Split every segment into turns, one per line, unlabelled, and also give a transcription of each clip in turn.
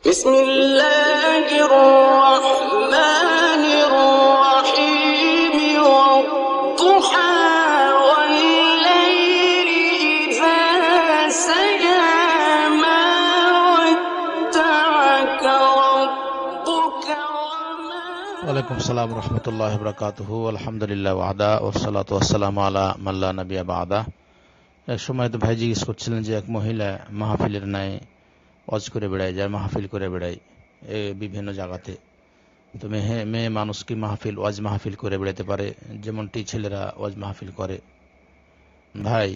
بسم الله الرحمن الرحيم والضحى والليل إذا سجى ما ودعك ربك وما وعليكم السلام ورحمة الله وبركاته والحمد لله وعدا والصلاة والسلام على من لا نبي بعدا এক ভাইজি করছিলেন যে এক মহিলা মাহফিলের ন্যায় অজ করে বেড়াই যায় মাহফিল করে বেড়াই বিভিন্ন জায়গাতে তো মেহে মেয়ে মানুষ কি মাহফিল ওয়াজ মাহফিল করে বেড়াতে পারে যেমনটি ছেলেরা ওয়াজ মাহফিল করে ভাই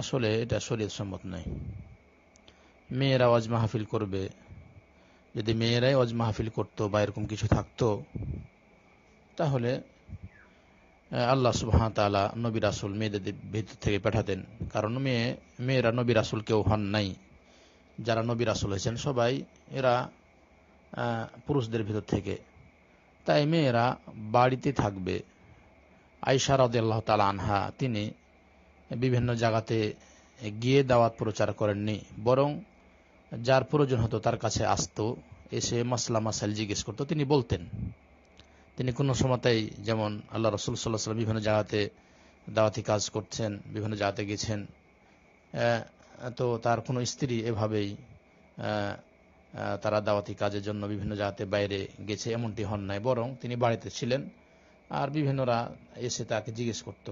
আসলে এটা শরীর সম্মত নয় মেয়েরা ওয়াজ মাহফিল করবে যদি মেয়েরাই ওয়াজ মাহফিল করতো বা এরকম কিছু থাকতো তাহলে আল্লাহ সুবাহ তালা নবী রাসুল মেয়েদের ভিতর থেকে পাঠাতেন কারণ মেয়ে মেয়েরা নবী রাসুল কেউ হন নাই যারা নবী রাসুল হয়েছেন সবাই এরা পুরুষদের ভিতর থেকে তাই মেয়েরা বাড়িতে থাকবে আইসার আদাল্লাহ তাল আনহা তিনি বিভিন্ন জায়গাতে গিয়ে দাওয়াত প্রচার করেননি বরং যার প্রয়োজন হতো তার কাছে আসত এসে মাসলা মাসাইল জিজ্ঞেস করতো তিনি বলতেন তিনি কোনো সময়তেই যেমন আল্লাহ রসুল সাল্লাহ সাল্লাম বিভিন্ন জায়গাতে দাওয়াতি কাজ করছেন বিভিন্ন জায়গাতে গেছেন তো তার কোনো স্ত্রী এভাবেই তারা দাওয়াতি কাজের জন্য বিভিন্ন জাতে বাইরে গেছে এমনটি হন নাই বরং তিনি বাড়িতে ছিলেন আর বিভিন্নরা এসে তাকে জিজ্ঞেস করত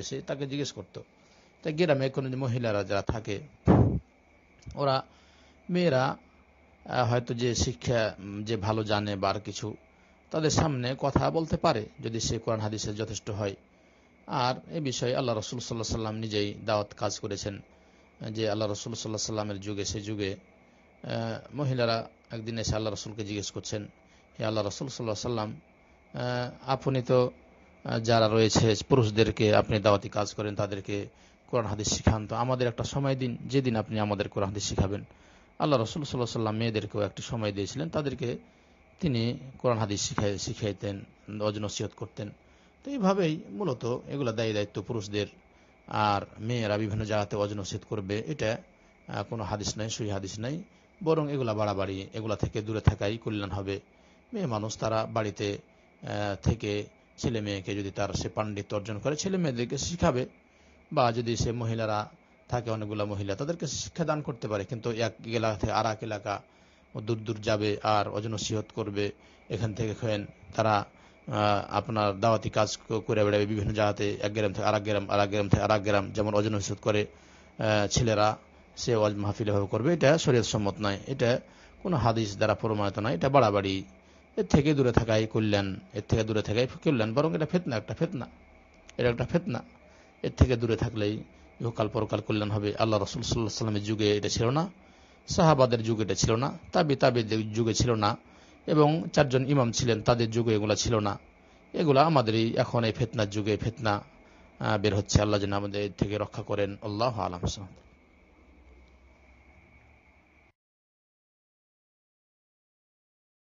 এসে তাকে জিজ্ঞেস করত তাই গ্রামে কোনো মহিলারা যারা থাকে ওরা মেয়েরা হয়তো যে শিক্ষা যে ভালো জানে বা কিছু তাদের সামনে কথা বলতে পারে যদি সে কোরআন হাদিসের যথেষ্ট হয় আর এ বিষয়ে আল্লাহ রসুল সাল্লাহ সাল্লাম নিজেই দাওয়াত কাজ করেছেন যে আল্লাহ রসুল সাল্লাহ সাল্লামের যুগে সে যুগে মহিলারা একদিন এসে আল্লাহ রসুলকে জিজ্ঞেস করছেন হে আল্লাহ রসুল সাল্লাহ সাল্লাম আপনি তো যারা রয়েছে পুরুষদেরকে আপনি দাওয়াতি কাজ করেন তাদেরকে কোরআন হাদিস শিখান তো আমাদের একটা সময় দিন যেদিন আপনি আমাদের কোরআন হাদিস শিখাবেন আল্লাহ রসুল সাল্লাহ সাল্লাম মেয়েদেরকেও একটি সময় দিয়েছিলেন তাদেরকে তিনি কোরআন হাদিস শিখাই শিখাইতেন অজনসিহত করতেন তো এইভাবেই মূলত এগুলো দায়ী দায়িত্ব পুরুষদের আর মেয়েরা বিভিন্ন জায়গাতে অজনসিদ করবে এটা কোনো হাদিস নাই সই হাদিস নাই বরং এগুলা বাড়াবাড়ি এগুলা থেকে দূরে থাকাই কল্যাণ হবে মেয়ে মানুষ তারা বাড়িতে থেকে ছেলে মেয়েকে যদি তার সে পাণ্ডিত্য অর্জন করে ছেলে মেয়েদেরকে শিখাবে বা যদি সে মহিলারা থাকে অনেকগুলো মহিলা তাদেরকে শিক্ষাদান করতে পারে কিন্তু এক এলাকা থেকে আর এক এলাকা দূর দূর যাবে আর অজনসিহত করবে এখান থেকে তারা আপনার দাওয়াতি কাজ করে বেড়াবে বিভিন্ন জায়গাতে এক গ্রাম থেকে এক গ্রাম এক গ্রাম থেকে এক গ্রাম যেমন অজন হিসেব করে ছেলেরা সে ওয়াজ মাহফিল এভাবে করবে এটা শরীর সম্মত নয় এটা কোনো হাদিস দ্বারা প্রমাণিত নয় এটা বাড়াবাড়ি এর থেকে দূরে থাকাই কল্যাণ এর থেকে দূরে থাকাই কল্যাণ বরং এটা ফেতনা একটা ফেতনা এটা একটা ফেতনা এর থেকে দূরে থাকলেই ইহকাল পরকাল কল্যাণ হবে আল্লাহ রসুল সাল্লাহ সাল্লামের যুগে এটা ছিল না সাহাবাদের যুগে এটা ছিল না তাবি তাবিদের যুগে ছিল না এবং চারজন ইমাম ছিলেন তাদের যুগে এগুলা ছিল না এগুলা আমাদের এখন এই ফেতনার যুগে ফেতনা বের হচ্ছে আল্লাহ যেন আমাদের থেকে রক্ষা করেন আল্লাহ আলম